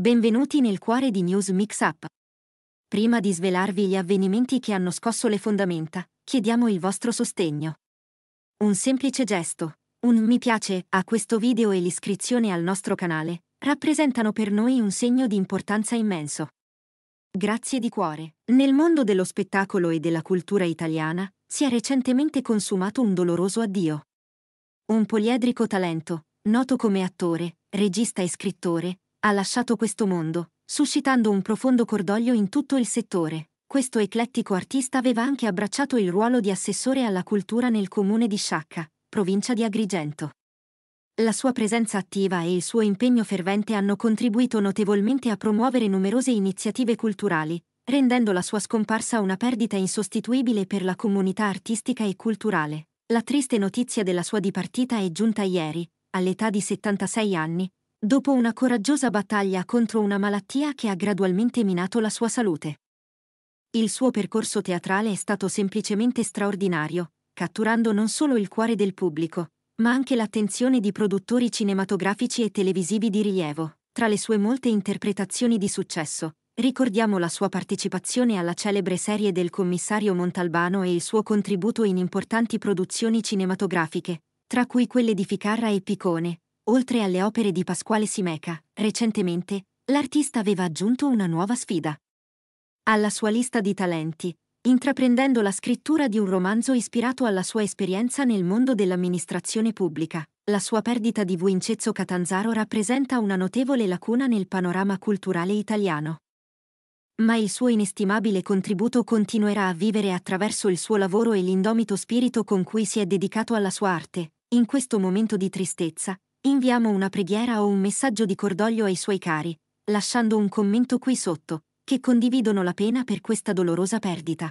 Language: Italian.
Benvenuti nel cuore di News Mixup. Prima di svelarvi gli avvenimenti che hanno scosso le fondamenta, chiediamo il vostro sostegno. Un semplice gesto, un mi piace a questo video e l'iscrizione al nostro canale, rappresentano per noi un segno di importanza immenso. Grazie di cuore. Nel mondo dello spettacolo e della cultura italiana si è recentemente consumato un doloroso addio. Un poliedrico talento, noto come attore, regista e scrittore, ha lasciato questo mondo, suscitando un profondo cordoglio in tutto il settore. Questo eclettico artista aveva anche abbracciato il ruolo di assessore alla cultura nel comune di Sciacca, provincia di Agrigento. La sua presenza attiva e il suo impegno fervente hanno contribuito notevolmente a promuovere numerose iniziative culturali, rendendo la sua scomparsa una perdita insostituibile per la comunità artistica e culturale. La triste notizia della sua dipartita è giunta ieri, all'età di 76 anni, dopo una coraggiosa battaglia contro una malattia che ha gradualmente minato la sua salute. Il suo percorso teatrale è stato semplicemente straordinario, catturando non solo il cuore del pubblico, ma anche l'attenzione di produttori cinematografici e televisivi di rilievo. Tra le sue molte interpretazioni di successo, ricordiamo la sua partecipazione alla celebre serie del commissario Montalbano e il suo contributo in importanti produzioni cinematografiche, tra cui quelle di Ficarra e Picone, Oltre alle opere di Pasquale Simeca, recentemente, l'artista aveva aggiunto una nuova sfida. Alla sua lista di talenti, intraprendendo la scrittura di un romanzo ispirato alla sua esperienza nel mondo dell'amministrazione pubblica. La sua perdita di Vincenzo Catanzaro rappresenta una notevole lacuna nel panorama culturale italiano. Ma il suo inestimabile contributo continuerà a vivere attraverso il suo lavoro e l'indomito spirito con cui si è dedicato alla sua arte, in questo momento di tristezza, inviamo una preghiera o un messaggio di cordoglio ai suoi cari, lasciando un commento qui sotto, che condividono la pena per questa dolorosa perdita.